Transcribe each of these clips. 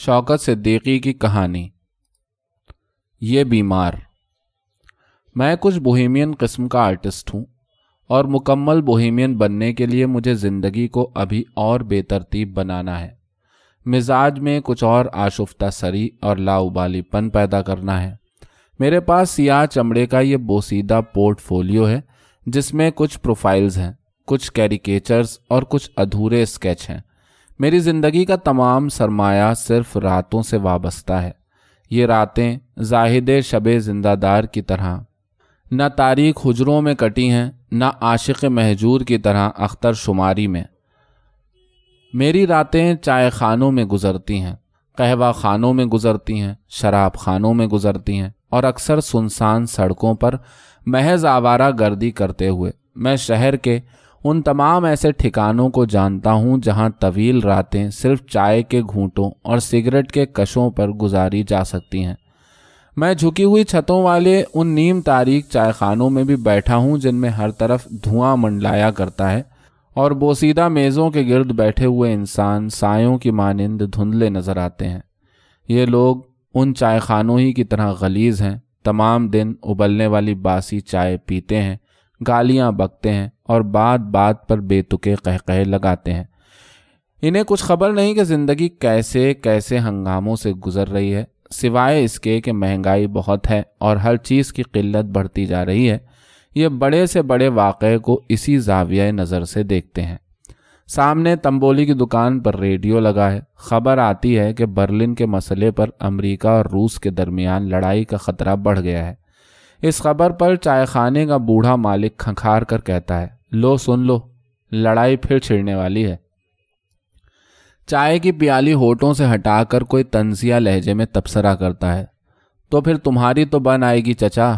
शौकत सिद्दीकी की कहानी ये बीमार मैं कुछ बोहेमियन किस्म का आर्टिस्ट हूँ और मुकम्मल बोहेमियन बनने के लिए मुझे ज़िंदगी को अभी और बेतरतीब बनाना है मिजाज में कुछ और आशुफ्ता सरी और लाउबालीपन पैदा करना है मेरे पास सियाह चमड़े का ये बोसीदा पोर्टफोलियो है जिसमें कुछ प्रोफाइल्स हैं कुछ कैरिकेचर्स और कुछ अधूरे स्केच हैं मेरी ज़िंदगी का तमाम सरमाया सिर्फ रातों से वाबस्ता है ये रातें जाहिद शब जिंदादार की तरह न तारीख हजरों में कटी हैं न आशिक महजूर की तरह अख्तर शुमारी में मेरी रातें चाय खानों में गुजरती हैं कहवा खानों में गुजरती हैं शराब खानों में गुजरती हैं और अक्सर सुनसान सड़कों पर महज आवारा गर्दी करते हुए मैं शहर के उन तमाम ऐसे ठिकानों को जानता हूँ जहाँ तवील रातें सिर्फ चाय के घूंटों और सिगरेट के कशों पर गुजारी जा सकती हैं मैं झुकी हुई छतों वाले उन नीम तारीख चाय खानों में भी बैठा हूँ जिनमें हर तरफ धुआं मंडलाया करता है और बोसीदा मेज़ों के गिर्द बैठे हुए इंसान सायों की मानंद धुंधले नज़र आते हैं ये लोग उन चाय खानों ही की तरह गलीज हैं तमाम दिन उबलने वाली बासी चाय पीते हैं गालियाँ बकते हैं और बात बात पर बेतुके कह कह लगाते हैं इन्हें कुछ खबर नहीं कि ज़िंदगी कैसे कैसे हंगामों से गुजर रही है सिवाय इसके कि महंगाई बहुत है और हर चीज़ की किल्लत बढ़ती जा रही है ये बड़े से बड़े वाक़े को इसी जाविया नज़र से देखते हैं सामने तंबोली की दुकान पर रेडियो लगा है खबर आती है कि बर्लिन के मसले पर अमेरिका और रूस के दरमियान लड़ाई का ख़तरा बढ़ गया है इस खबर पर चाय खाने का बूढ़ा मालिक खंखार कर कहता है लो सुन लो लड़ाई फिर छिड़ने वाली है चाय की प्याली होठों से हटाकर कोई तंसिया लहजे में तबसरा करता है तो फिर तुम्हारी तो बन आएगी चचा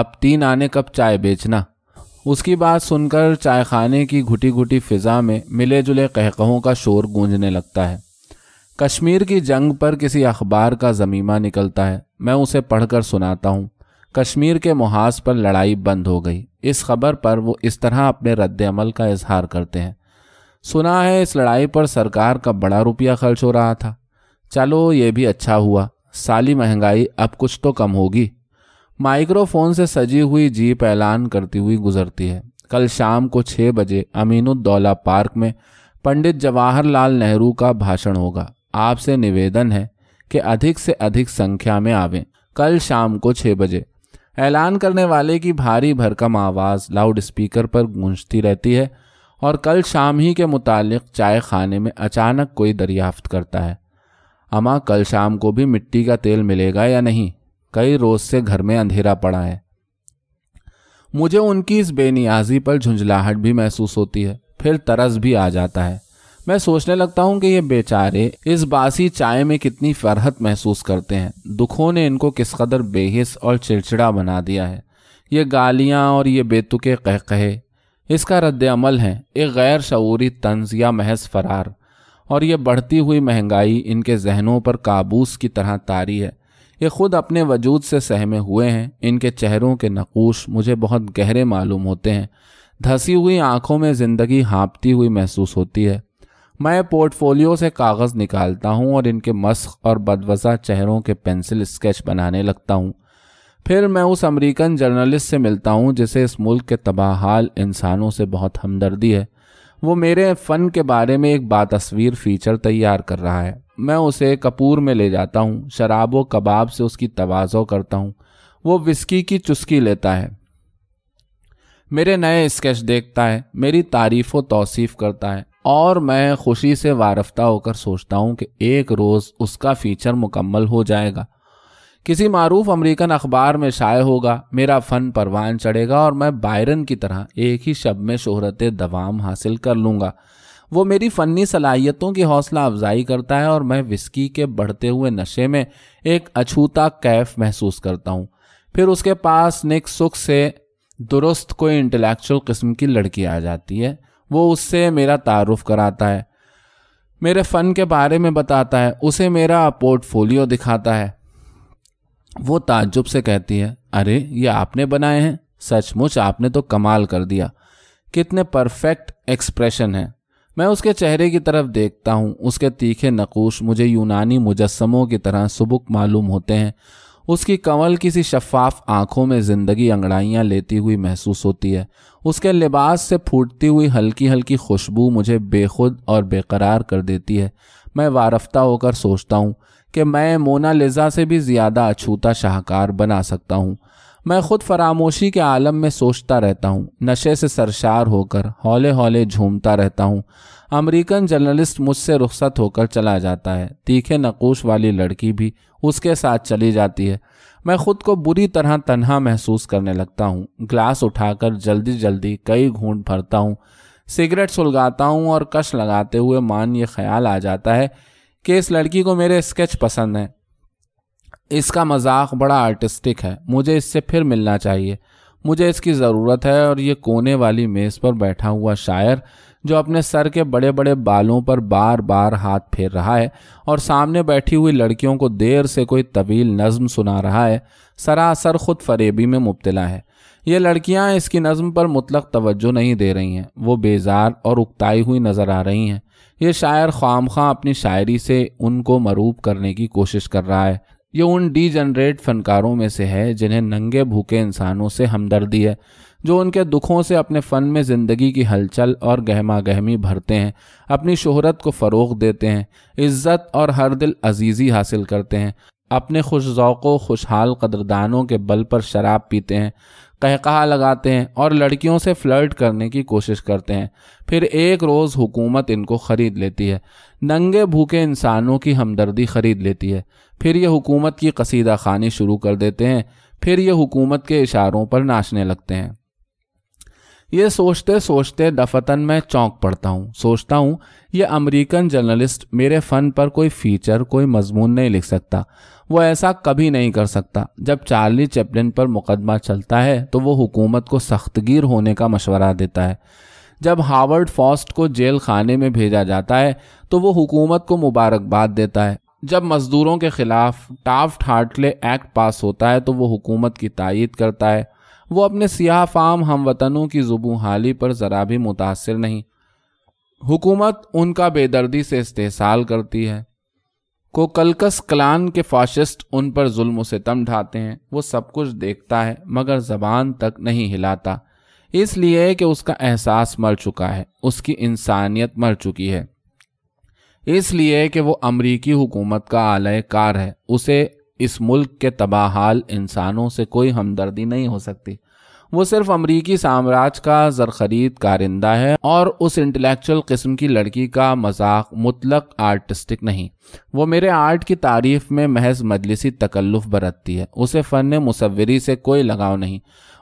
अब तीन आने कब चाय बेचना उसकी बात सुनकर चाय खाने की घुटी घुटी फिजा में मिले जुले कहकहों का शोर गूंजने लगता है कश्मीर की जंग पर किसी अखबार का जमीमा निकलता है मैं उसे पढ़कर सुनाता हूँ कश्मीर के मुहाज पर लड़ाई बंद हो गई इस खबर पर वो इस तरह अपने रद्द अमल का इजहार करते हैं सुना है इस लड़ाई पर सरकार का बड़ा रुपया खर्च हो रहा था चलो ये भी अच्छा हुआ साली महंगाई अब कुछ तो कम होगी माइक्रोफोन से सजी हुई जीप ऐलान करती हुई गुजरती है कल शाम को छः बजे अमीनुद्दौला पार्क में पंडित जवाहरलाल नेहरू का भाषण होगा आपसे निवेदन है कि अधिक से अधिक संख्या में आवें कल शाम को छः बजे ऐलान करने वाले की भारी भरकम आवाज़ लाउड स्पीकर पर गूंजती रहती है और कल शाम ही के मुतालिक चाय खाने में अचानक कोई दरियाफ्त करता है अमा कल शाम को भी मिट्टी का तेल मिलेगा या नहीं कई रोज़ से घर में अंधेरा पड़ा है मुझे उनकी इस बेनियाजी पर झुंझलाहट भी महसूस होती है फिर तरस भी आ जाता है मैं सोचने लगता हूँ कि ये बेचारे इस बासी चाय में कितनी फरहत महसूस करते हैं दुखों ने इनको किस कदर बेहिस और चिड़चिड़ा बना दिया है ये गालियाँ और ये बेतुके कह कहे इसका रद्दमल है एक गैर शूरी तंज या महज फरार और ये बढ़ती हुई महंगाई इनके जहनों पर काबूस की तरह तारी है ये खुद अपने वजूद से सहमे हुए हैं इनके चेहरों के नकूश मुझे बहुत गहरे मालूम होते हैं धसी हुई आंखों में ज़िंदगी हाँपती हुई महसूस होती है मैं पोर्टफोलियो से कागज़ निकालता हूँ और इनके मस्क और बदवज़ा चेहरों के पेंसिल स्केच बनाने लगता हूँ फिर मैं उस अमेरिकन जर्नलिस्ट से मिलता हूँ जिसे इस मुल्क के तबाहाल इंसानों से बहुत हमदर्दी है वो मेरे फ़न के बारे में एक बातस्वीर फीचर तैयार कर रहा है मैं उसे कपूर में ले जाता हूँ शराब व कबाब से उसकी तवाज़ो करता हूँ वो विस्की की चुस्की लेता है मेरे नए स्केच देखता है मेरी तारीफ़ व तोसीफ़ करता है और मैं खुशी से वारफ्ता होकर सोचता हूँ कि एक रोज़ उसका फीचर मुकम्मल हो जाएगा किसी मरूफ अमेरिकन अखबार में शाये होगा मेरा फ़न परवान चढ़ेगा और मैं बायरन की तरह एक ही शब में शहरत दवाम हासिल कर लूँगा वो मेरी फ़नी सलाहियतों की हौसला अफजाई करता है और मैं विस्की के बढ़ते हुए नशे में एक अछूता कैफ महसूस करता हूँ फिर उसके पास निक सुख से दुरुस्त कोई इंटेलेक्चुअल किस्म की लड़की आ जाती है वो उससे मेरा तारुफ कराता है मेरे फ़न के बारे में बताता है उसे मेरा पोर्टफोलियो दिखाता है वो ताज्जुब से कहती है अरे ये आपने बनाए हैं सचमुच आपने तो कमाल कर दिया कितने परफेक्ट एक्सप्रेशन है मैं उसके चेहरे की तरफ देखता हूँ उसके तीखे नकूश मुझे यूनानी मुजस्मों की तरह सुबुक मालूम होते हैं उसकी कमल किसी शफाफ आंखों में ज़िंदगी अंगड़ाइयाँ लेती हुई महसूस होती है उसके लिबास से फूटती हुई हल्की हल्की खुशबू मुझे बेखुद और बेकरार कर देती है मैं वारफ्ता होकर सोचता हूँ कि मैं मोना लिजा से भी ज़्यादा अछूता शाहकार बना सकता हूँ मैं खुद फरामोशी के आलम में सोचता रहता हूँ नशे से सरशार होकर हौले हौले झूमता रहता हूँ अमेरिकन जर्नलिस्ट मुझसे रुखसत होकर चला जाता है तीखे नकोश वाली लड़की भी उसके साथ चली जाती है मैं खुद को बुरी तरह तन्हा महसूस करने लगता हूँ ग्लास उठाकर जल्दी जल्दी कई घूंट भरता हूँ सिगरेट सुलगाता हूँ और कश लगाते हुए मान ये ख्याल आ जाता है कि इस लड़की को मेरे स्केच पसंद हैं इसका मजाक बड़ा आर्टिस्टिक है मुझे इससे फिर मिलना चाहिए मुझे इसकी ज़रूरत है और ये कोने वाली मेज़ पर बैठा हुआ शायर जो अपने सर के बड़े बड़े बालों पर बार बार हाथ फेर रहा है और सामने बैठी हुई लड़कियों को देर से कोई तवील नज्म सुना रहा है सरासर खुद फरेबी में मुबतला है ये लड़कियां इसकी नज़म पर मुतलक तवज्जो नहीं दे रही हैं वो बेजार और उकताई हुई नज़र आ रही हैं ये शायर ख्वाम खां अपनी शायरी से उनको मरूब करने की कोशिश कर रहा है ये उन डी जनरेट फनकारों में से है जिन्हें नंगे भूखे इंसानों से हमदर्दी है जो उनके दुखों से अपने फ़न में ज़िंदगी की हलचल और गहमा गहमी भरते हैं अपनी शोहरत को फ़रोग देते हैं इज़्ज़त और हर दिल अजीज़ी हासिल करते हैं अपने खुश व खुशहाल कदरदानों के बल पर शराब पीते हैं कहकहा लगाते हैं और लड़कियों से फ्लर्ट करने की कोशिश करते हैं फिर एक रोज़ हुकूमत इनको ख़रीद लेती है नंगे भूखे इंसानों की हमदर्दी ख़रीद लेती है फिर ये हुकूमत की कसीदा खानी शुरू कर देते हैं फिर ये हुकूमत के इशारों पर नाचने लगते हैं ये सोचते सोचते दफतन में चौंक पड़ता हूँ सोचता हूँ ये अमेरिकन जर्नलिस्ट मेरे फ़न पर कोई फीचर कोई मजमून नहीं लिख सकता वो ऐसा कभी नहीं कर सकता जब चार्ली चैपलिन पर मुकदमा चलता है तो वो हुकूमत को सख्तगीर होने का मशवरा देता है जब हार्वर्ड फॉस्ट को जेल खाने में भेजा जाता है तो वो हुकूमत को मुबारकबाद देता है जब मज़दूरों के ख़िलाफ़ टाफ्ट हार्टले एक्ट पास होता है तो वो हुकूमत की तायद करता है वो अपने सियाह फाम हम वतनों की जुबू हाली पर ज़रा भी मुतासर नहीं हुकूमत उनका बेदर्दी से इस्तेसाल करती है को कलकस क्लान के फाशिस्ट उन पर जुल्म तम ढाते हैं वो सब कुछ देखता है मगर जबान तक नहीं हिलाता इसलिए कि उसका एहसास मर चुका है उसकी इंसानियत मर चुकी है इसलिए कि वो अमरीकी हुकूमत का आलय कार है उसे इस मुल्क के तबाहाल इंसानों से कोई हमदर्दी नहीं हो सकती वो सिर्फ अमरीकी साम्राज्य का जरखरीद कारिंदा है और उस इंटेलेक्चुअल किस्म की लड़की का मजाक मुतलक आर्टिस्टिक नहीं वो मेरे आर्ट की तारीफ में महज मजलिसी तकल्लुफ बरतती है उसे फ़न मुसवरी से कोई लगाव नहीं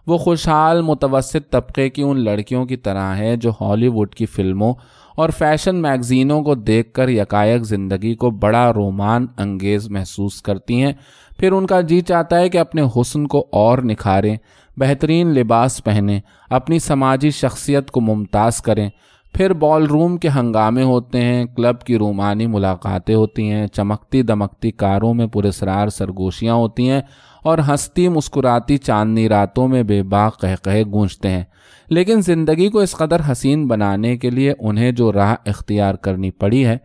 वो खुशहाल मुतवसत तबके की उन लड़कियों की तरह है जो हॉलीवुड की फिल्मों और फैशन मैगजीनों को देखकर यकायक ज़िंदगी को बड़ा रोमान अंगेज महसूस करती हैं फिर उनका जी चाहता है कि अपने हुसन को और निखारें बेहतरीन लिबास पहनें अपनी समाजी शख्सियत को मुमताज़ करें फिर बॉल रूम के हंगामे होते हैं क्लब की रूमानी मुलाकातें होती हैं चमकती दमकती कारों में पुरेसरार सरगोशियाँ होती हैं और हंसती मुस्कुराती चांदनी रातों में बेबाक कह कहे गूंजते हैं लेकिन ज़िंदगी को इस कदर हसीन बनाने के लिए उन्हें जो राह इख्तियार करनी पड़ी है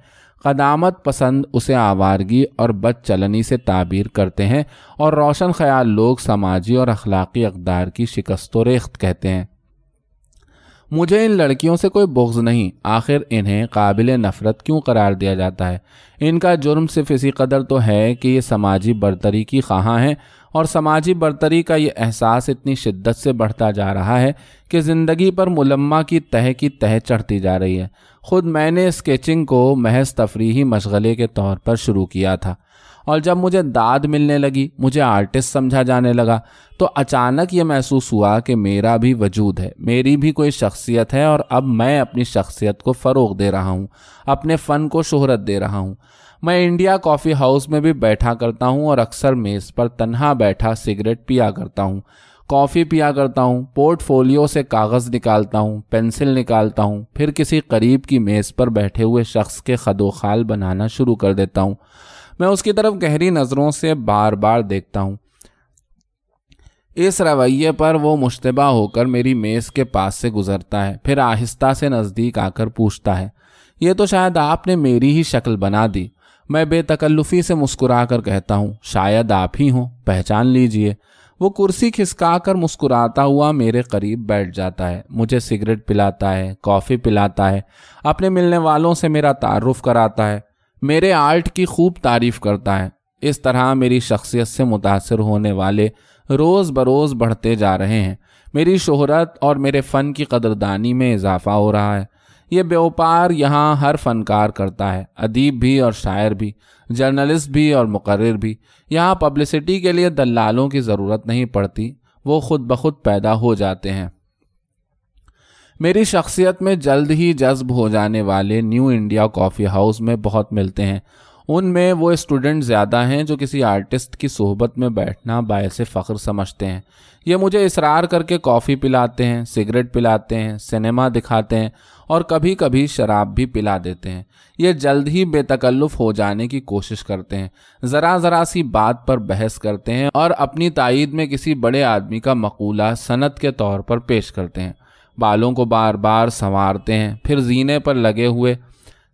कदामत पसंद उसे आवारगी और बद चलनी से ताबीर करते हैं और रोशन ख्याल लोग समाजी और अखलाकी अकदार की शिकस्त रेख्त कहते हैं मुझे इन लड़कियों से कोई बुग्ज नहीं आखिर इन्हें काबिल नफ़रत क्यों करार दिया जाता है इनका जुर्म सिर्फ इसी कदर तो है कि ये समाजी बरतरी की खाँ हैं और समाजी बरतरी का यह एहसास इतनी शिद्दत से बढ़ता जा रहा है कि ज़िंदगी पर मुलम्मा की तह की तह चढ़ती जा रही है ख़ुद मैंने स्केचिंग को महज तफरीही मशगले के तौर पर शुरू किया था और जब मुझे दाद मिलने लगी मुझे आर्टिस्ट समझा जाने लगा तो अचानक ये महसूस हुआ कि मेरा भी वजूद है मेरी भी कोई शख्सियत है और अब मैं अपनी शख्सियत को फ़रोग दे रहा हूँ अपने फ़न को शहरत दे रहा हूँ मैं इंडिया कॉफ़ी हाउस में भी बैठा करता हूँ और अक्सर मेज़ पर तन्हा बैठा सिगरेट पिया करता हूँ कॉफ़ी पिया करता हूँ पोर्टफोलियो से कागज़ निकालता हूँ पेंसिल निकालता हूँ फिर किसी करीब की मेज़ पर बैठे हुए शख्स के खदोखाल बनाना शुरू कर देता हूँ मैं उसकी तरफ गहरी नज़रों से बार बार देखता हूँ इस रवैये पर वो मुश्तबा होकर मेरी मेज़ के पास से गुजरता है फिर आहिस्ता से नज़दीक आकर पूछता है ये तो शायद आपने मेरी ही शक्ल बना दी मैं बेतकल्लुफ़ी से मुस्कुरा कर कहता हूँ शायद आप ही हों पहचान लीजिए वो कुर्सी खिसका कर मुस्कुराता हुआ मेरे करीब बैठ जाता है मुझे सिगरेट पिलाता है कॉफ़ी पिलाता है अपने मिलने वालों से मेरा तारुफ कराता है मेरे आर्ट की खूब तारीफ करता है इस तरह मेरी शख्सियत से मुतासर होने वाले रोज़ बरोज़ बढ़ते जा रहे हैं मेरी शोहरत और मेरे फ़न की कदरदानी में इजाफा हो रहा है ये व्यापार यहाँ हर फनकार करता है अदीब भी और शायर भी जर्नलिस्ट भी और मुकर भी यहाँ पब्लिसिटी के लिए दलालों की ज़रूरत नहीं पड़ती वो खुद ब खुद पैदा हो जाते हैं मेरी शख्सियत में जल्द ही जज्ब हो जाने वाले न्यू इंडिया कॉफ़ी हाउस में बहुत मिलते हैं उनमें वो स्टूडेंट ज़्यादा हैं जो किसी आर्टिस्ट की सोहबत में बैठना बायस फ़ख्र समझते हैं ये मुझे इसरार करके कॉफ़ी पिलाते हैं सिगरेट पिलाते हैं सिनेमा दिखाते हैं और कभी कभी शराब भी पिला देते हैं ये जल्द ही बेतकल्लुफ़ हो जाने की कोशिश करते हैं ज़रा ज़रा सी बात पर बहस करते हैं और अपनी तइद में किसी बड़े आदमी का मकूला सनत के तौर पर पेश करते हैं बालों को बार बार संवारते हैं फिर जीने पर लगे हुए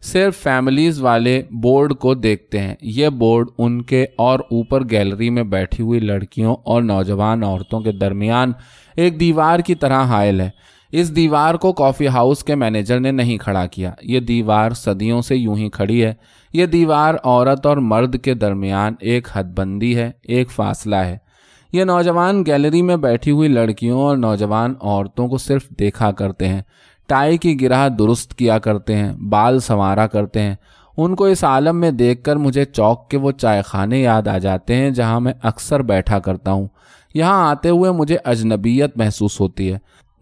सिर्फ फैमिलीज़ वाले बोर्ड को देखते हैं ये बोर्ड उनके और ऊपर गैलरी में बैठी हुई लड़कियों और नौजवान औरतों के दरमियान एक दीवार की तरह हायल है इस दीवार को कॉफ़ी हाउस के मैनेजर ने नहीं खड़ा किया ये दीवार सदियों से यूं ही खड़ी है ये दीवार औरत और मर्द के दरमियान एक हदबंदी है एक फासला है ये नौजवान गैलरी में बैठी हुई लड़कियों और नौजवान औरतों को सिर्फ देखा करते हैं टाई की गिरा दुरुस्त किया करते हैं बाल संवारा करते हैं उनको इस आलम में देखकर मुझे चौक के वो चाय खाने याद आ जाते हैं जहां मैं अक्सर बैठा करता हूँ यहाँ आते हुए मुझे अजनबीयत महसूस होती है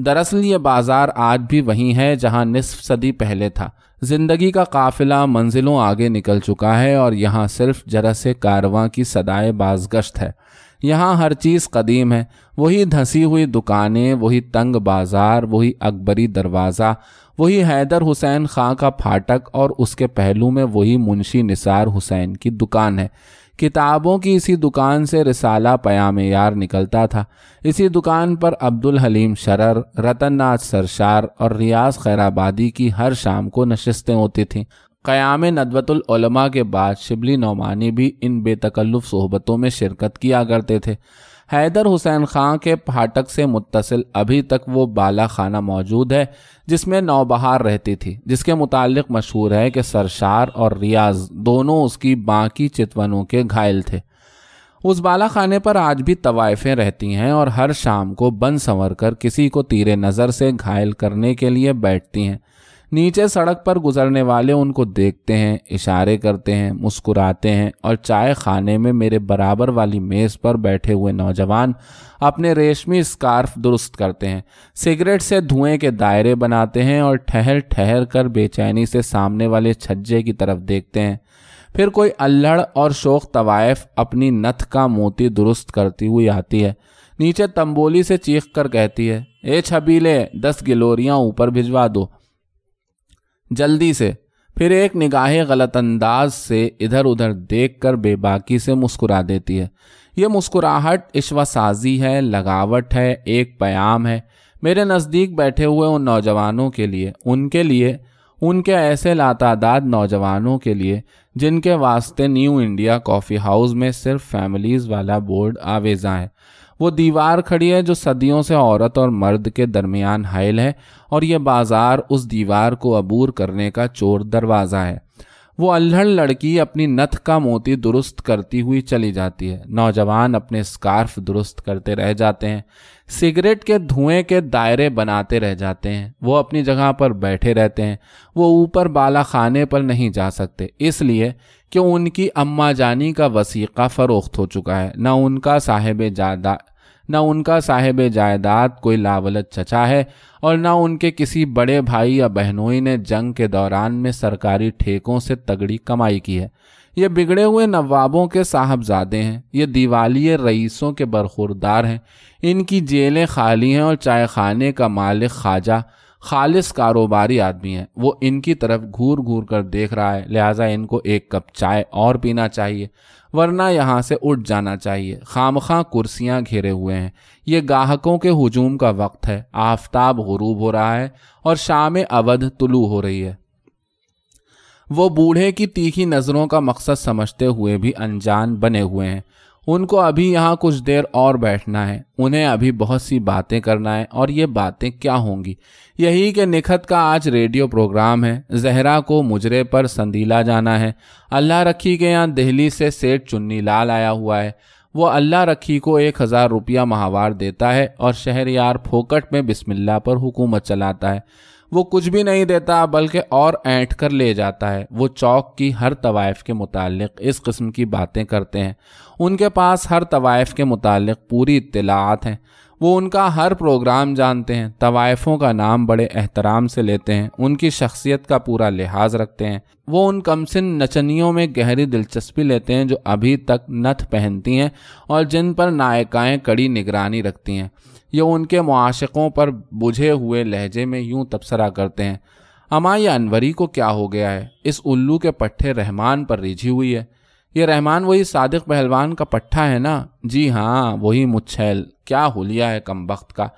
दरअसल ये बाज़ार आज भी वहीं है जहाँ निसफ सदी पहले था ज़िंदगी का काफिला मंजिलों आगे निकल चुका है और यहाँ सिर्फ जरा से कारवां की सदाए बाजगश्त है यहाँ हर चीज़ कदीम है वही धंसी हुई दुकानें वही तंग बाज़ार वही अकबरी दरवाज़ा वही हैदर हुसैन खां का फाटक और उसके पहलू में वही मुंशी निसार हुसैन की दुकान है किताबों की इसी दुकान से रिसाला पयाम यार निकलता था इसी दुकान पर अब्दुल हलीम शरर रतन नाथ सरशार और रियाज खैराबादी की हर शाम को नशस्तें होती थीं क़याम नदवतुलमा के बाद शिबली नौमानी भी इन बेतकल्लुफ़ सोहबतों में शिरकत किया करते थे हैदर हुसैन खां के फाटक से मुतसिल अभी तक वो बाला खाना मौजूद है जिसमें नौबहार रहती थी जिसके मुतालिक मशहूर है कि सरशार और रियाज दोनों उसकी बाकी चितवनों के घायल थे उस बाला खाने पर आज भी तवायफें रहती हैं और हर शाम को बन संवर कर किसी को तीर नज़र से घायल करने के लिए बैठती हैं नीचे सड़क पर गुजरने वाले उनको देखते हैं इशारे करते हैं मुस्कुराते हैं और चाय खाने में मेरे बराबर वाली मेज़ पर बैठे हुए नौजवान अपने रेशमी स्कार्फ दुरुस्त करते हैं सिगरेट से धुएं के दायरे बनाते हैं और ठहर ठहर कर बेचैनी से सामने वाले छज्जे की तरफ देखते हैं फिर कोई अल्हड़ और शोक तवायफ अपनी नथ का मोती दुरुस्त करती हुई आती है नीचे तंबोली से चीख कर कहती है ए छबीले दस गिलोरियाँ ऊपर भिजवा दो जल्दी से फिर एक निगाहें अंदाज से इधर उधर देख कर बेबाकी से मुस्कुरा देती है ये मुस्कुराहट इश्वासाजी है लगावट है एक प्याम है मेरे नज़दीक बैठे हुए उन नौजवानों के लिए उनके लिए उनके ऐसे लातादाद नौजवानों के लिए जिनके वास्ते न्यू इंडिया कॉफ़ी हाउस में सिर्फ फैमिलीज़ वाला बोर्ड आवेजा है वो दीवार खड़ी है जो सदियों से औरत और मर्द के दरमियान हायल है और ये बाज़ार उस दीवार को अबूर करने का चोर दरवाज़ा है वो अल्हड़ लड़की अपनी नथ का मोती दुरुस्त करती हुई चली जाती है नौजवान अपने स्कार्फ दुरुस्त करते रह जाते हैं सिगरेट के धुएं के दायरे बनाते रह जाते हैं वो अपनी जगह पर बैठे रहते हैं वो ऊपर बाला खाने पर नहीं जा सकते इसलिए कि उनकी अम्मा जानी का वसीक़ा फ़रोख्त हो चुका है ना उनका साहेब जादा ना उनका साहेब जायदाद कोई लावलत चचा है और ना उनके किसी बड़े भाई या बहनोई ने जंग के दौरान में सरकारी ठेकों से तगड़ी कमाई की है ये बिगड़े हुए नवाबों के साहबजादे हैं ये दिवाली रईसों के बरखुरदार हैं इनकी जेलें खाली हैं और चाय खाने का मालिक खाजा खालिस कारोबारी आदमी है वो इनकी तरफ घूर घूर कर देख रहा है लिहाजा इनको एक कप चाय और पीना चाहिए वरना यहाँ से उठ जाना चाहिए खाम खां कुर्सियाँ घेरे हुए हैं ये गाहकों के हजूम का वक्त है आफ्ताब गरूब हो रहा है और शाम अवध तुलू हो रही है वो बूढ़े की तीखी नज़रों का मकसद समझते हुए भी अनजान बने हुए हैं उनको अभी यहाँ कुछ देर और बैठना है उन्हें अभी बहुत सी बातें करना है और ये बातें क्या होंगी यही कि निखत का आज रेडियो प्रोग्राम है जहरा को मुजरे पर संदीला जाना है अल्लाह रखी के यहाँ दिल्ली से सेठ चुन्नी लाल आया हुआ है वो अल्लाह रखी को एक हज़ार रुपया माहवार देता है और यार फोकट में बिस्मिल्ला पर हुकूमत चलाता है वो कुछ भी नहीं देता बल्कि और ऐंट कर ले जाता है वो चौक की हर तवायफ के मुतालिक इस किस्म की बातें करते हैं उनके पास हर तवायफ के मुतालिक पूरी इतलात हैं वो उनका हर प्रोग्राम जानते हैं तवायफ़ों का नाम बड़े एहतराम से लेते हैं उनकी शख्सियत का पूरा लिहाज रखते हैं वो उन कमसिन नचनियों में गहरी दिलचस्पी लेते हैं जो अभी तक नथ पहनती हैं और जिन पर नायिकाएँ कड़ी निगरानी रखती हैं ये उनके मुआशों पर बुझे हुए लहजे में यूं तबसरा करते हैं अमां यह अनवरी को क्या हो गया है इस उल्लू के पट्ठे रहमान पर रिझी हुई है ये रहमान वही सादिक पहलवान का पट्ठा है ना जी हाँ वही मुच्छैल क्या हुलिया है कम वक्त का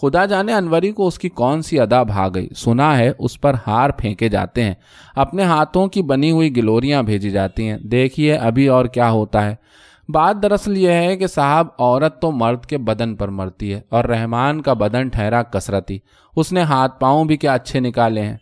खुदा जाने अनवरी को उसकी कौन सी अदा भा गई सुना है उस पर हार फेंके जाते हैं अपने हाथों की बनी हुई गिलोरियाँ भेजी जाती हैं देखिए अभी और क्या होता है बात दरअसल यह है कि साहब औरत तो मर्द के बदन पर मरती है और रहमान का बदन ठहरा कसरती उसने हाथ पाँव भी क्या अच्छे निकाले हैं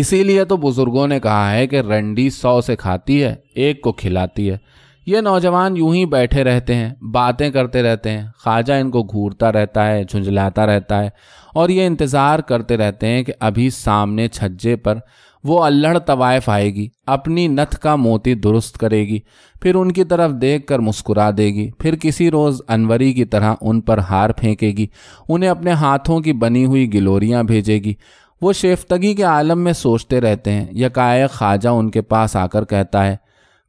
इसीलिए तो बुजुर्गों ने कहा है कि रंडी सौ से खाती है एक को खिलाती है ये नौजवान यूं ही बैठे रहते हैं बातें करते रहते हैं ख्वाजा इनको घूरता रहता है झुंझलाता रहता है और ये इंतज़ार करते रहते हैं कि अभी सामने छज्जे पर वो अल्लड़ तवायफ आएगी अपनी नथ का मोती दुरुस्त करेगी फिर उनकी तरफ देख कर मुस्कुरा देगी फिर किसी रोज़ अनवरी की तरह उन पर हार फेंकेगी उन्हें अपने हाथों की बनी हुई गिलोरियाँ भेजेगी वो शेफ्तगी के आलम में सोचते रहते हैं यकाए ख्वाजा उनके पास आकर कहता है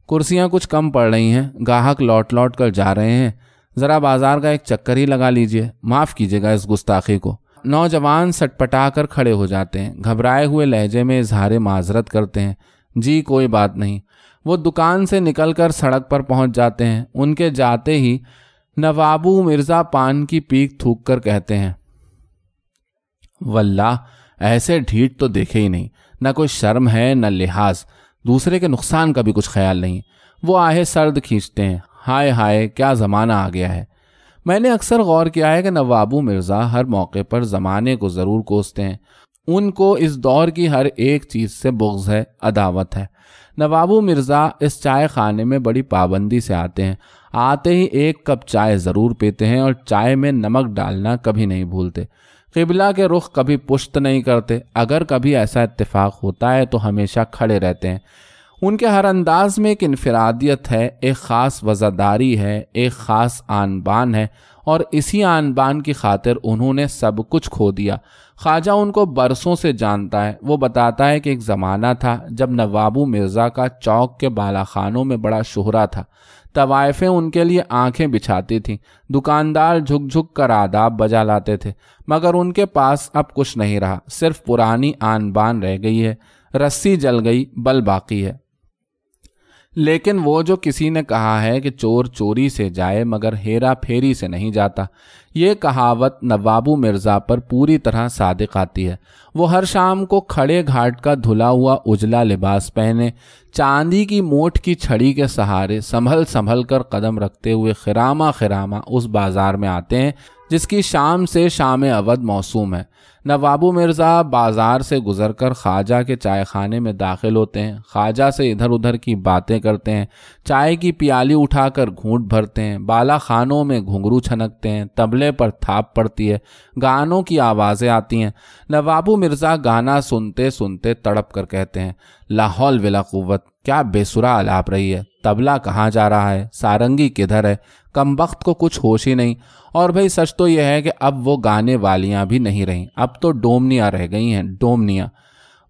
कुर्सियाँ कुछ कम पड़ रही हैं गाहक लौट लौट कर जा रहे हैं ज़रा बाज़ार का एक चक्कर ही लगा लीजिए माफ़ कीजिएगा इस गुस्ताखी को नौजवान सटपटा कर खड़े हो जाते हैं घबराए हुए लहजे में इजहार माजरत करते हैं जी कोई बात नहीं वो दुकान से निकलकर सड़क पर पहुंच जाते हैं उनके जाते ही नवाबू मिर्ज़ा पान की पीक थूक कर कहते हैं वल्ला ऐसे ढीठ तो देखे ही नहीं ना कोई शर्म है न लिहाज दूसरे के नुकसान का भी कुछ ख्याल नहीं वो आहे सर्द खींचते हैं हाय हाय क्या ज़माना आ गया है मैंने अक्सर गौर किया है कि नवाबू मिर्ज़ा हर मौके पर ज़माने को ज़रूर कोसते हैं उनको इस दौर की हर एक चीज़ से बुग्ज़ है अदावत है नवाबू मिर्ज़ा इस चाय खाने में बड़ी पाबंदी से आते हैं आते ही एक कप चाय ज़रूर पीते हैं और चाय में नमक डालना कभी नहीं भूलते किबला के रुख कभी पुश्त नहीं करते अगर कभी ऐसा इतफ़ाक़ होता है तो हमेशा खड़े रहते हैं उनके हर अंदाज में एक इनफरादियत है एक ख़ास वज़ादारी है एक ख़ास आन बान है और इसी आन बान की खातिर उन्होंने सब कुछ खो दिया ख्वाजा उनको बरसों से जानता है वो बताता है कि एक ज़माना था जब नवाबू मिर्ज़ा का चौक के बाला खानों में बड़ा शोहरा था तवायफें उनके लिए आंखें बिछाती थीं दुकानदार झुक झुक कर आदाब बजा लाते थे मगर उनके पास अब कुछ नहीं रहा सिर्फ पुरानी आन बान रह गई है रस्सी जल गई बल बाकी है लेकिन वो जो किसी ने कहा है कि चोर चोरी से जाए मगर हेरा फेरी से नहीं जाता ये कहावत नवाबू मिर्ज़ा पर पूरी तरह सादिक आती है वो हर शाम को खड़े घाट का धुला हुआ उजला लिबास पहने चांदी की मोट की छड़ी के सहारे संभल संभल कर कदम रखते हुए खिरामा खिरामा उस बाज़ार में आते हैं जिसकी शाम से शाम अवध मौसूम है नवाबू मिर्ज़ा बाजार से गुजरकर ख्वाजा के चाय खाने में दाखिल होते हैं ख्वाजा से इधर उधर की बातें करते हैं चाय की प्याली उठाकर घूंट भरते हैं बाला खानों में घुंघरू छनकते हैं तबले पर थाप पड़ती है गानों की आवाज़ें आती हैं नवाबू मिर्ज़ा गाना सुनते सुनते तड़प कर कहते हैं लाहौल विला कुत क्या बेसुरा आलाप रही है तबला कहाँ जा रहा है सारंगी किधर है कम वक्त को कुछ होश ही नहीं और भाई सच तो यह है कि अब वो गाने वालियाँ भी नहीं रहीं अब तो डोमनिया रह गई हैं डोमनिया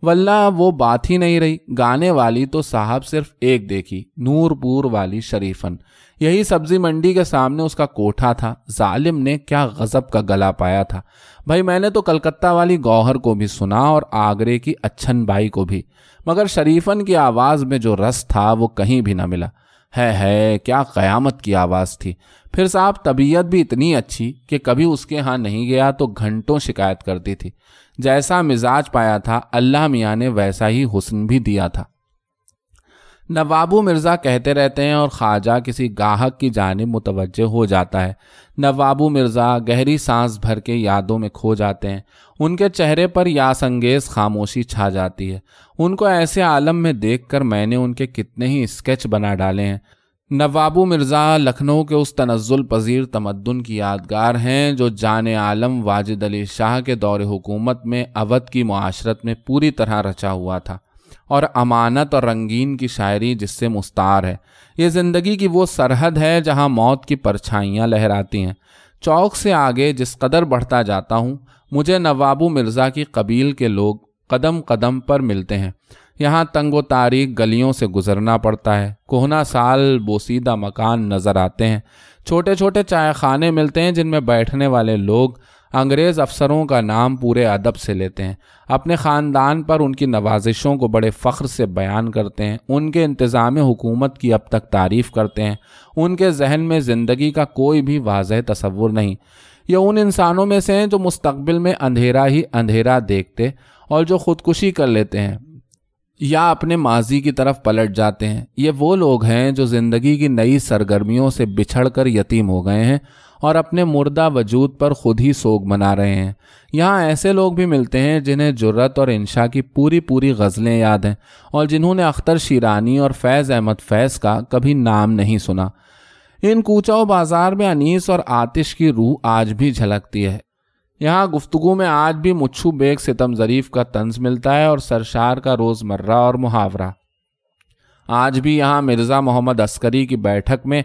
वल्ला वो बात ही नहीं रही गाने वाली तो साहब सिर्फ एक देखी नूरपुर वाली शरीफन यही सब्जी मंडी के सामने उसका कोठा था जालिम ने क्या गज़ब का गला पाया था भाई मैंने तो कलकत्ता वाली गौहर को भी सुना और आगरे की अच्छन बाई को भी मगर शरीफन की आवाज़ में जो रस था वो कहीं भी ना मिला है है क्या क़यामत की आवाज़ थी फिर साहब तबीयत भी इतनी अच्छी कि कभी उसके यहाँ नहीं गया तो घंटों शिकायत करती थी जैसा मिजाज पाया था अल्लाह मियाँ ने वैसा ही हुसन भी दिया था नवाबू मिर्ज़ा कहते रहते हैं और ख्वाजा किसी गाहक की जानब मुतव हो जाता है नवाबू मिर्ज़ा गहरी सांस भर के यादों में खो जाते हैं उनके चेहरे पर यासंगेज खामोशी छा जाती है उनको ऐसे आलम में देखकर मैंने उनके कितने ही स्केच बना डाले हैं नवाबू मिर्ज़ा लखनऊ के उस तनजुल पजीर तमद्दन की यादगार हैं जो जान आलम वाजिद अली शाह के दौर हुकूमत में अवध की माशरत में पूरी तरह रचा हुआ था और अमानत और रंगीन की शायरी जिससे मुस्तार है ये ज़िंदगी की वो सरहद है जहाँ मौत की परछाइयाँ लहराती हैं चौक से आगे जिस कदर बढ़ता जाता हूँ मुझे नवाबू मिर्ज़ा की कबील के लोग कदम कदम पर मिलते हैं यहाँ तंगो तारीख गलियों से गुजरना पड़ता है कोहना साल बोसीदा मकान नज़र आते हैं छोटे छोटे चाय खाने मिलते हैं जिनमें बैठने वाले लोग अंग्रेज़ अफसरों का नाम पूरे अदब से लेते हैं अपने ख़ानदान पर उनकी नवाजिशों को बड़े फ़ख्र से बयान करते हैं उनके इंतज़ाम हुकूमत की अब तक तारीफ़ करते हैं उनके जहन में ज़िंदगी का कोई भी वाज तस्वुर नहीं यह उन इंसानों में से हैं जो मुस्तबिल में अंधेरा ही अंधेरा देखते और जो ख़ुदकुशी कर लेते हैं या अपने माजी की तरफ पलट जाते हैं ये वो लोग हैं जो ज़िंदगी की नई सरगर्मियों से बिछड़ कर यतीम हो गए हैं और अपने मुर्दा वजूद पर खुद ही सोग मना रहे हैं यहाँ ऐसे लोग भी मिलते हैं जिन्हें जुर्रत और इंशा की पूरी पूरी गज़लें याद हैं और जिन्होंने अख्तर शीरानी और फैज़ अहमद फैज़ का कभी नाम नहीं सुना इन कूचाओ बाजार में अनीस और आतिश की रूह आज भी झलकती है यहाँ गुफ्तगु में आज भी मुच्छू बेग सितम ज़रीफ का तंज मिलता है और सरशार का रोज़मर्रा और मुहावरा आज भी यहाँ मिर्ज़ा मोहम्मद अस्करी की बैठक में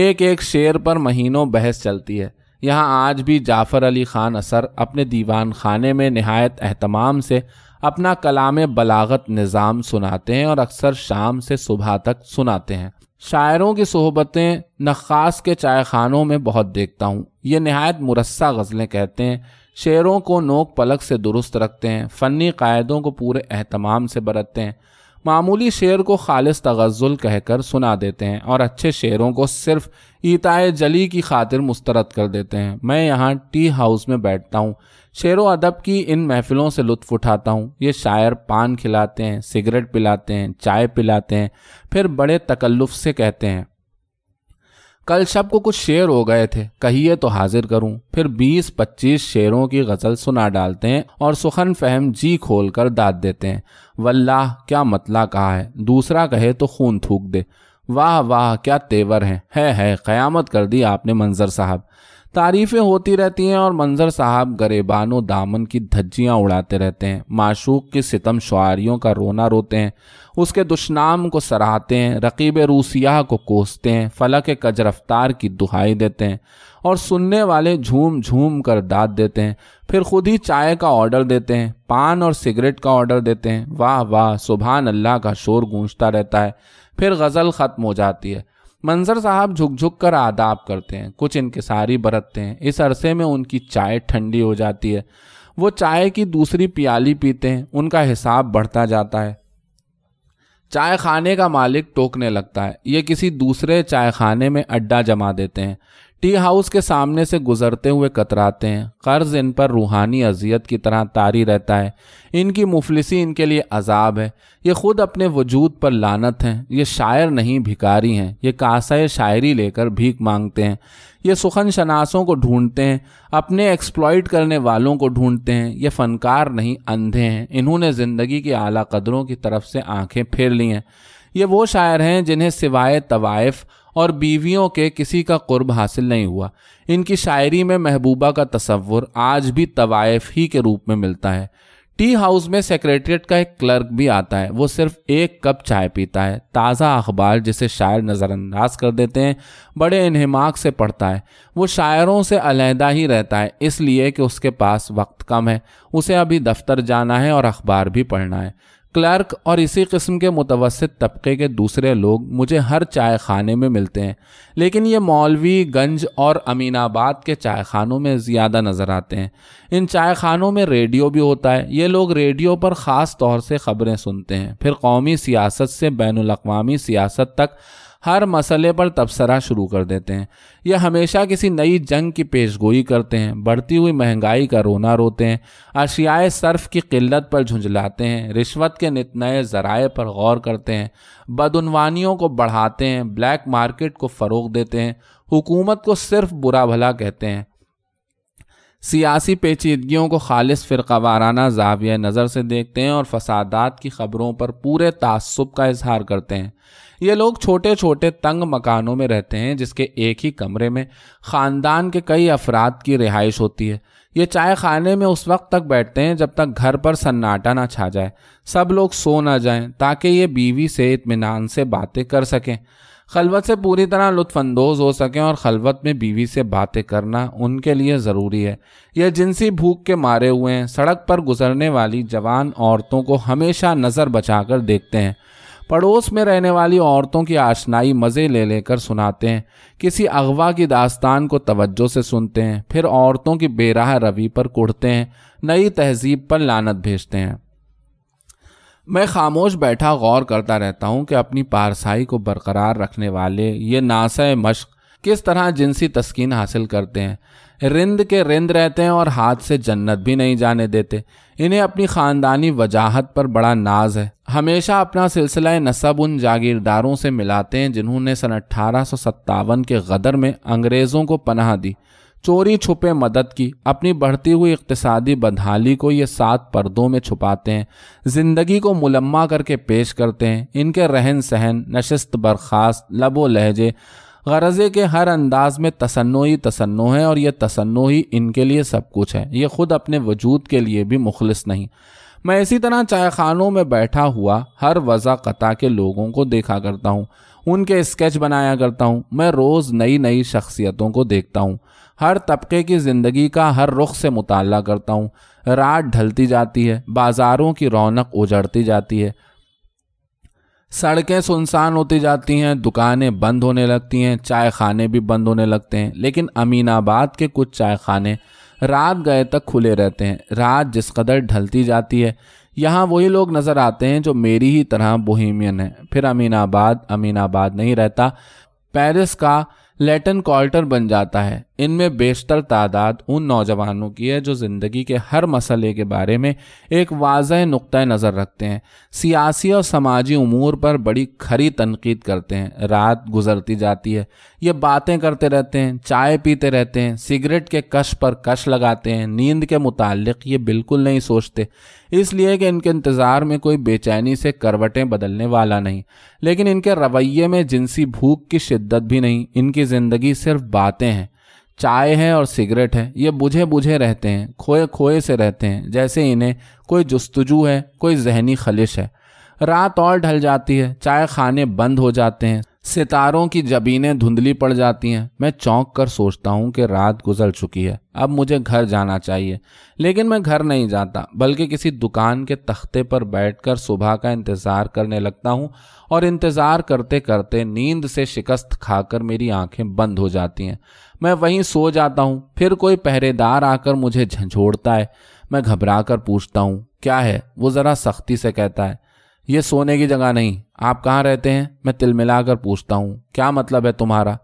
एक एक शेर पर महीनों बहस चलती है यहाँ आज भी जाफ़र अली ख़ान असर अपने दीवान खाने में नहायत अहतमाम से अपना कलाम बलागत निज़ाम सुनाते हैं और अक्सर शाम से सुबह तक सुनाते हैं शायरों की सोहबतें नक्काश के चाय खानों में बहुत देखता हूँ ये नहायत मुरस्सा गज़लें कहते हैं शेरों को नोक पलक से दुरुस्त रखते हैं फ़नी कायदों को पूरे अहतमाम से बरतते हैं मामूली शेर को खालिस तगज़ुल कहकर सुना देते हैं और अच्छे शेरों को सिर्फ ईताए जली की खातिर मुस्तरद कर देते हैं मैं यहाँ टी हाउस में बैठता हूँ शेर अदब की इन महफिलों से लुत्फ़ उठाता हूँ ये शायर पान खिलाते हैं सिगरेट पिलाते हैं चाय पिलाते हैं फिर बड़े तकल्लुफ़ से कहते हैं कल शब को कुछ शेर हो गए थे कहिए तो हाजिर करूं फिर 20-25 शेरों की गज़ल सुना डालते हैं और सुखन फहम जी खोल कर दाद देते हैं वल्लाह क्या मतला कहा है दूसरा कहे तो खून थूक दे वाह वाह क्या तेवर है है है क़यामत कर दी आपने मंजर साहब तारीफ़ें होती रहती हैं और मंजर साहब गरेबानो दामन की धज्जियाँ उड़ाते रहते हैं माशूक की सितम शायरियों का रोना रोते हैं उसके दुश्नाम को सराहते हैं रकीब रूसिया को कोसते हैं फलक रफ्तार की दुहाई देते हैं और सुनने वाले झूम झूम कर दाद देते हैं फिर खुद ही चाय का ऑर्डर देते हैं पान और सिगरेट का ऑर्डर देते हैं वाह वाह सुबहान अल्लाह का शोर गूंजता रहता है फिर गज़ल ख़त्म हो जाती है मंजर साहब झुकझुक कर आदाब करते हैं कुछ इनकसारी बरतते हैं इस अरसे में उनकी चाय ठंडी हो जाती है वो चाय की दूसरी प्याली पीते हैं उनका हिसाब बढ़ता जाता है चाय खाने का मालिक टोकने लगता है ये किसी दूसरे चाय खाने में अड्डा जमा देते हैं टी हाउस के सामने से गुजरते हुए कतराते हैं कर्ज इन पर रूहानी अजियत की तरह तारी रहता है इनकी मुफलिसी इनके लिए अजाब है ये खुद अपने वजूद पर लानत हैं ये शायर नहीं भिकारी हैं ये कासा शायरी लेकर भीख मांगते हैं ये सुखन शनासों को ढूंढते हैं अपने एक्सप्लॉयट करने वालों को ढूंढते हैं ये फ़नकार नहीं अंधे हैं इन्होंने ज़िंदगी की आला कदरों की तरफ से आंखें फेर ली हैं ये वो शायर हैं जिन्हें सिवाय तवायफ़ और बीवियों के किसी का कुर्ब हासिल नहीं हुआ इनकी शायरी में महबूबा का तस्वुर आज भी तवायफ ही के रूप में मिलता है टी हाउस में सेक्रेटरीट का एक क्लर्क भी आता है वो सिर्फ एक कप चाय पीता है ताज़ा अखबार जिसे शायर नज़रअंदाज कर देते हैं बड़े इन्हमाक से पढ़ता है वो शायरों से अलहदा ही रहता है इसलिए कि उसके पास वक्त कम है उसे अभी दफ्तर जाना है और अखबार भी पढ़ना है क्लर्क और इसी किस्म के मुतवसत तबके के दूसरे लोग मुझे हर चाय खाने में मिलते हैं लेकिन ये मौलवी गंज और अमीनाबाद के चाय खानों में ज़्यादा नज़र आते हैं इन चाय खानों में रेडियो भी होता है ये लोग रेडियो पर ख़ास तौर से ख़बरें सुनते हैं फिर कौमी सियासत से बैन अवी सियासत तक हर मसले पर तबसरा शुरू कर देते हैं यह हमेशा किसी नई जंग की पेशगोई करते हैं बढ़ती हुई महंगाई का रोना रोते हैं अशियाए सर्फ की किल्लत पर झुंझलाते हैं रिश्वत के नित नए ज़राए पर गौर करते हैं बदनवानियों को बढ़ाते हैं ब्लैक मार्केट को फ़रोग देते हैं हुकूमत को सिर्फ बुरा भला कहते हैं सियासी पेचीदगियों को खालिस फ़िरका वाराना जाविया नज़र से देखते हैं और फसादात की खबरों पर पूरे तसब का इजहार करते हैं ये लोग छोटे छोटे तंग मकानों में रहते हैं जिसके एक ही कमरे में ख़ानदान के कई अफराद की रिहाइश होती है ये चाय खाने में उस वक्त तक बैठते हैं जब तक घर पर सन्नाटा ना छा जाए सब लोग सो ना जाएं ताकि ये बीवी से इतमान से बातें कर सकें खलवत से पूरी तरह लुफानंदोज हो सकें और खलवत में बीवी से बातें करना उनके लिए ज़रूरी है यह जिनसी भूख के मारे हुए हैं सड़क पर गुजरने वाली जवान औरतों को हमेशा नज़र बचाकर देखते हैं पड़ोस में रहने वाली औरतों की आशनाई मज़े ले लेकर सुनाते हैं किसी अगवा की दास्तान को तवज्जो से सुनते हैं फिर औरतों की बेराह रवि पर कुढ़ते हैं नई तहजीब पर लानत भेजते हैं मैं खामोश बैठा गौर करता रहता हूँ कि अपनी पारसाई को बरकरार रखने वाले ये नास मश्क किस तरह जिनसी तस्किन हासिल करते हैं रिंद के रिंद रहते हैं और हाथ से जन्नत भी नहीं जाने देते इन्हें अपनी ख़ानदानी वजाहत पर बड़ा नाज है हमेशा अपना सिलसिला नसब उन जागीरदारों से मिलाते हैं जिन्होंने सन अट्ठारह के गदर में अंग्रेज़ों को पनाह दी चोरी छुपे मदद की अपनी बढ़ती हुई इकतसादी बदहाली को ये सात पर्दों में छुपाते हैं ज़िंदगी को मुलम्मा करके पेश करते हैं इनके रहन सहन नशस्त बर्खास्त लबो लहजे गरज़े के हर अंदाज में तसन्नो ही तसन्नो है और यह तसन्नो ही इनके लिए सब कुछ है ये खुद अपने वजूद के लिए भी मुखलिस नहीं मैं इसी तरह चाय खानों में बैठा हुआ हर वज़ा कता के लोगों को देखा करता हूँ उनके स्केच बनाया करता हूँ मैं रोज़ नई नई शख्सियतों को देखता हूँ हर तबके की ज़िंदगी का हर रुख से मुताला करता हूँ रात ढलती जाती है बाज़ारों की रौनक उजड़ती जाती है सड़कें सुनसान होती जाती हैं दुकानें बंद होने लगती हैं चाय खाने भी बंद होने लगते हैं लेकिन अमीनाबाद के कुछ चाय खाने रात गए तक खुले रहते हैं रात जिस कदर ढलती जाती है यहाँ वही लोग नज़र आते हैं जो मेरी ही तरह बोहेमियन है फिर अमीनाबाद अमीनाबाद नहीं रहता पेरिस का लेटन क्वार्टर बन जाता है इनमें बेशतर तादाद उन नौजवानों की है जो ज़िंदगी के हर मसले के बारे में एक वाज नुक़ नज़र रखते हैं सियासी और समाजी अमूर पर बड़ी खरी तनकीद करते हैं रात गुजरती जाती है ये बातें करते रहते हैं चाय पीते रहते हैं सिगरेट के कश पर कश लगाते हैं नींद के मुतक़ ये बिल्कुल नहीं सोचते इसलिए कि इनके इंतज़ार में कोई बेचैनी से करवटें बदलने वाला नहीं लेकिन इनके रवैये में जिनसी भूख की शिद्दत भी नहीं इनकी ज़िंदगी सिर्फ बातें हैं चाय है और सिगरेट है ये बुझे बुझे रहते हैं खोए खोए से रहते हैं जैसे इन्हें कोई जस्तजू है कोई जहनी खलिश है रात और ढल जाती है चाय खाने बंद हो जाते हैं सितारों की जबीनें धुंधली पड़ जाती हैं मैं चौंक कर सोचता हूँ कि रात गुजर चुकी है अब मुझे घर जाना चाहिए लेकिन मैं घर नहीं जाता बल्कि किसी दुकान के तख्ते पर बैठकर सुबह का इंतज़ार करने लगता हूँ और इंतज़ार करते करते नींद से शिकस्त खाकर मेरी आंखें बंद हो जाती हैं मैं वहीं सो जाता हूँ फिर कोई पहरेदार आकर मुझे झंझोड़ता है मैं घबरा कर पूछता हूँ क्या है वो ज़रा सख्ती से कहता है ये सोने की जगह नहीं आप कहाँ रहते हैं मैं तिल मिलाकर पूछता हूँ क्या मतलब है तुम्हारा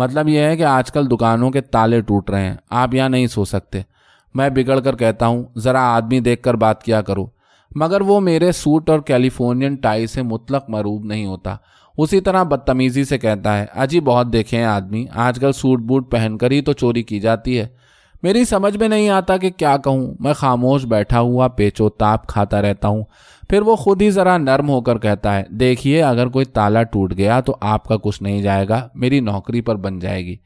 मतलब यह है कि आजकल दुकानों के ताले टूट रहे हैं आप यहाँ नहीं सो सकते मैं बिगड़ कर कहता हूँ ज़रा आदमी देख कर बात किया करो मगर वो मेरे सूट और कैलिफोर्नियन टाई से मुतलक मरूब नहीं होता उसी तरह बदतमीज़ी से कहता है अजी बहुत देखे हैं आदमी आजकल सूट बूट पहनकर ही तो चोरी की जाती है मेरी समझ में नहीं आता कि क्या कहूँ मैं खामोश बैठा हुआ पेचो ताप खाता रहता हूँ फिर वो खुद ही जरा नर्म होकर कहता है देखिए अगर कोई ताला टूट गया तो आपका कुछ नहीं जाएगा मेरी नौकरी पर बन जाएगी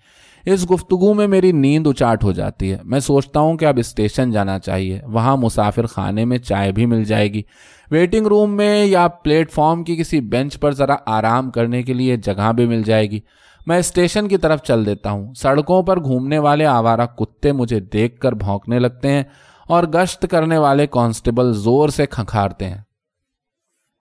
इस गुफ्तगु में मेरी नींद उचाट हो जाती है मैं सोचता हूँ कि अब स्टेशन जाना चाहिए वहाँ मुसाफिर खाने में चाय भी मिल जाएगी वेटिंग रूम में या प्लेटफॉर्म की किसी बेंच पर ज़रा आराम करने के लिए जगह भी मिल जाएगी मैं स्टेशन की तरफ चल देता हूँ सड़कों पर घूमने वाले आवारा कुत्ते मुझे देख कर भौंकने लगते हैं और गश्त करने वाले कांस्टेबल जोर से खंखारते हैं